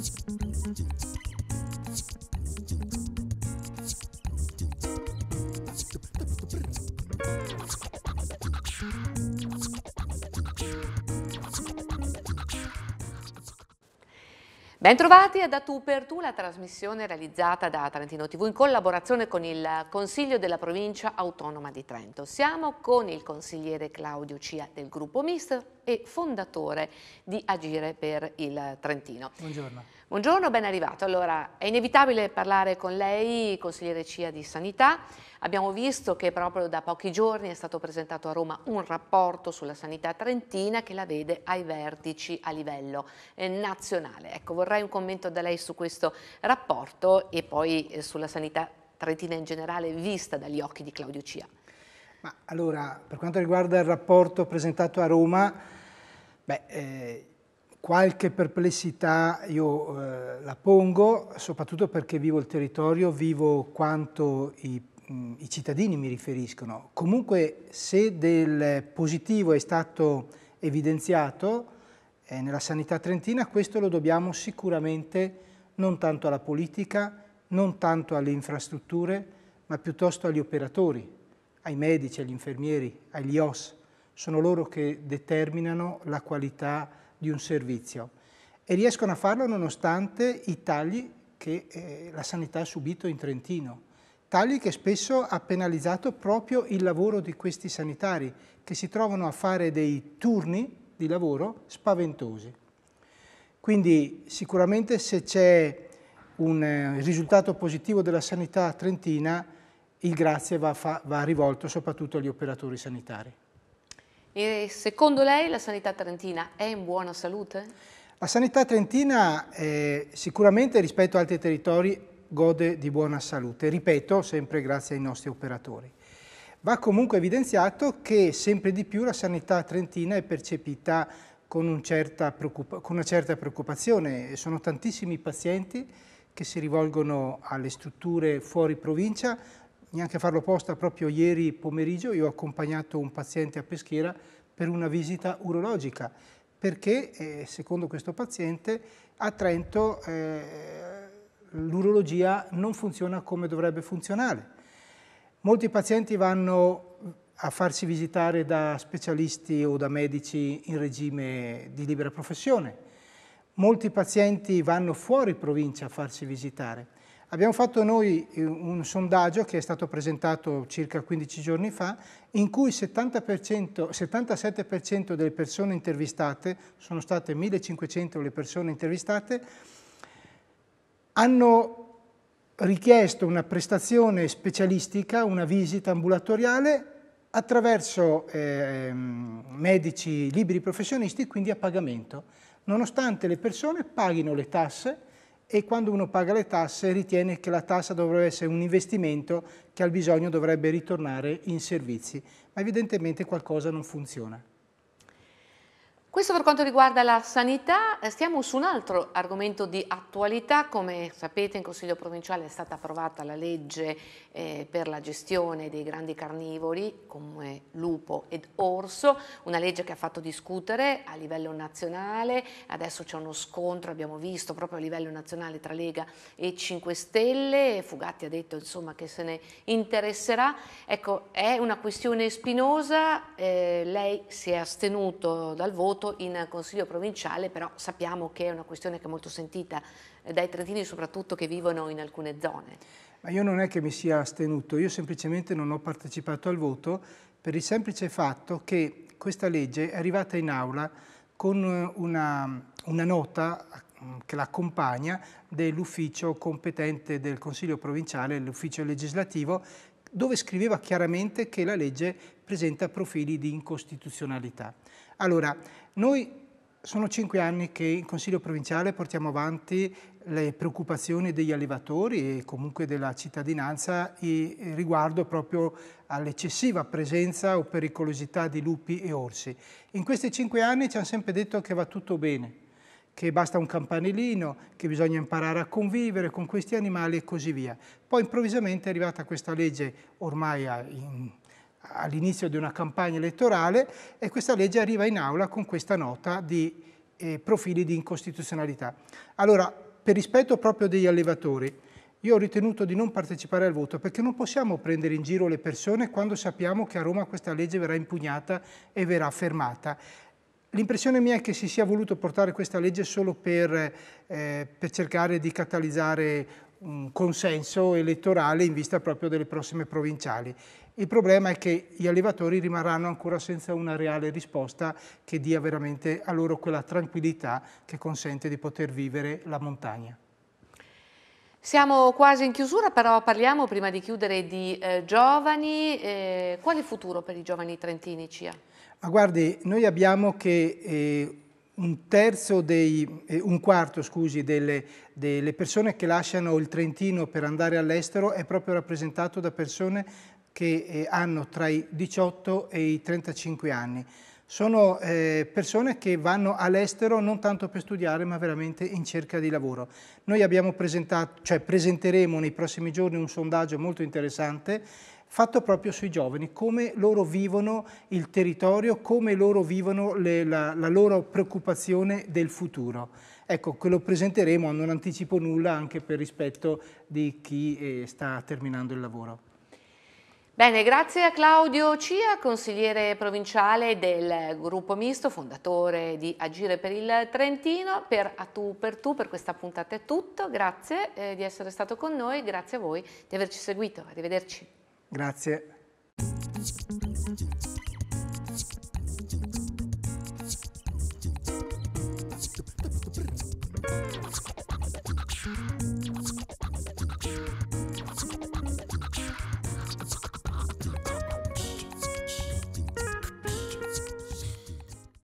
Thank you. Bentrovati a Da Tu per Tu, la trasmissione realizzata da Trentino TV in collaborazione con il Consiglio della Provincia Autonoma di Trento. Siamo con il consigliere Claudio Cia del gruppo Mist e fondatore di Agire per il Trentino. Buongiorno. Buongiorno, ben arrivato. Allora, è inevitabile parlare con lei, consigliere CIA di Sanità. Abbiamo visto che proprio da pochi giorni è stato presentato a Roma un rapporto sulla sanità trentina che la vede ai vertici a livello eh, nazionale. Ecco, vorrei un commento da lei su questo rapporto e poi eh, sulla sanità trentina in generale vista dagli occhi di Claudio CIA. Ma allora, per quanto riguarda il rapporto presentato a Roma, beh, eh Qualche perplessità io eh, la pongo, soprattutto perché vivo il territorio, vivo quanto i, mh, mm, i cittadini mi riferiscono. Comunque se del positivo è stato evidenziato eh, nella sanità trentina, questo lo dobbiamo sicuramente non tanto alla politica, non tanto alle infrastrutture, ma piuttosto agli operatori, ai medici, agli infermieri, agli OS. Sono loro che determinano la qualità di un servizio e riescono a farlo nonostante i tagli che eh, la sanità ha subito in Trentino, tagli che spesso ha penalizzato proprio il lavoro di questi sanitari che si trovano a fare dei turni di lavoro spaventosi. Quindi sicuramente se c'è un eh, risultato positivo della sanità trentina, il grazie va, va rivolto soprattutto agli operatori sanitari. E secondo lei la sanità trentina è in buona salute? La sanità trentina eh, sicuramente rispetto ad altri territori gode di buona salute, ripeto, sempre grazie ai nostri operatori. Va comunque evidenziato che sempre di più la sanità trentina è percepita con, un certa con una certa preoccupazione. Sono tantissimi i pazienti che si rivolgono alle strutture fuori provincia neanche farlo apposta, proprio ieri pomeriggio io ho accompagnato un paziente a Peschiera per una visita urologica, perché eh, secondo questo paziente a Trento eh, l'urologia non funziona come dovrebbe funzionare. Molti pazienti vanno a farsi visitare da specialisti o da medici in regime di libera professione. Molti pazienti vanno fuori provincia a farsi visitare. Abbiamo fatto noi eh, un sondaggio che è stato presentato circa 15 giorni fa, in cui il 77% delle persone intervistate, sono state 1500 le persone intervistate, hanno richiesto una prestazione specialistica, una visita ambulatoriale attraverso eh, medici liberi professionisti, quindi a pagamento, nonostante le persone paghino le tasse e quando uno paga le tasse ritiene che la tassa dovrebbe essere un investimento che al bisogno dovrebbe ritornare in servizi, ma evidentemente qualcosa non funziona. Questo per quanto riguarda la sanità, eh, stiamo su un altro argomento di attualità, come sapete in Consiglio Provinciale è stata approvata la legge eh, per la gestione dei grandi carnivori come lupo ed orso, una legge che ha fatto discutere a livello nazionale, adesso c'è uno scontro, abbiamo visto proprio a livello nazionale tra Lega e 5 Stelle, Fugatti ha detto insomma, che se ne interesserà, ecco è una questione spinosa, eh, lei si è astenuto dal voto, voto in Consiglio provinciale, però sappiamo che è una questione che è molto sentita eh, dai trentini, soprattutto che vivono in alcune zone. Ma io non è che mi sia astenuto, io semplicemente non ho partecipato al voto per il semplice fatto che questa legge è arrivata in aula con eh, una, una nota mm, che l'accompagna dell'ufficio competente del Consiglio provinciale, l'ufficio legislativo, dove scriveva chiaramente che la legge presenta profili di incostituzionalità. Allora, noi sono cinque anni che in Consiglio Provinciale portiamo avanti le preoccupazioni degli allevatori e comunque della cittadinanza riguardo proprio all'eccessiva presenza o pericolosità di lupi e orsi. In questi cinque anni ci hanno sempre detto che va tutto bene, che basta un campanellino, che bisogna imparare a convivere con questi animali e così via. Poi improvvisamente è arrivata questa legge ormai all'inizio di una campagna elettorale e questa legge arriva in aula con questa nota di eh, profili di incostituzionalità. Allora, per rispetto proprio degli allevatori, io ho ritenuto di non partecipare al voto perché non possiamo prendere in giro le persone quando sappiamo che a Roma questa legge verrà impugnata e verrà fermata. L'impressione mia è che si sia voluto portare questa legge solo per, eh, per, cercare di catalizzare un consenso elettorale in vista proprio delle prossime provinciali. Il problema è che gli allevatori rimarranno ancora senza una reale risposta che dia veramente a loro quella tranquillità che consente di poter vivere la montagna. Siamo quasi in chiusura, però parliamo prima di chiudere di eh, giovani. Eh, quale futuro per i giovani trentini CIA? Ma guardi, noi abbiamo che eh, un terzo dei, eh, un quarto scusi, delle, delle persone che lasciano il Trentino per andare all'estero è proprio rappresentato da persone che eh, hanno tra i 18 e i 35 anni sono eh, persone che vanno all'estero non tanto per studiare ma veramente in cerca di lavoro. Noi abbiamo presentato, cioè presenteremo nei prossimi giorni un sondaggio molto interessante fatto proprio sui giovani, come loro vivono il territorio, come loro vivono le, la, la, loro preoccupazione del futuro. Ecco, che lo presenteremo, non anticipo nulla anche per rispetto di chi eh, sta terminando il lavoro. Bene, grazie a Claudio Cia, consigliere provinciale del gruppo misto, fondatore di Agire per il Trentino. Per a tu per tu, per questa puntata è tutto. Grazie eh, di essere stato con noi, grazie a voi di averci seguito. Arrivederci. Grazie.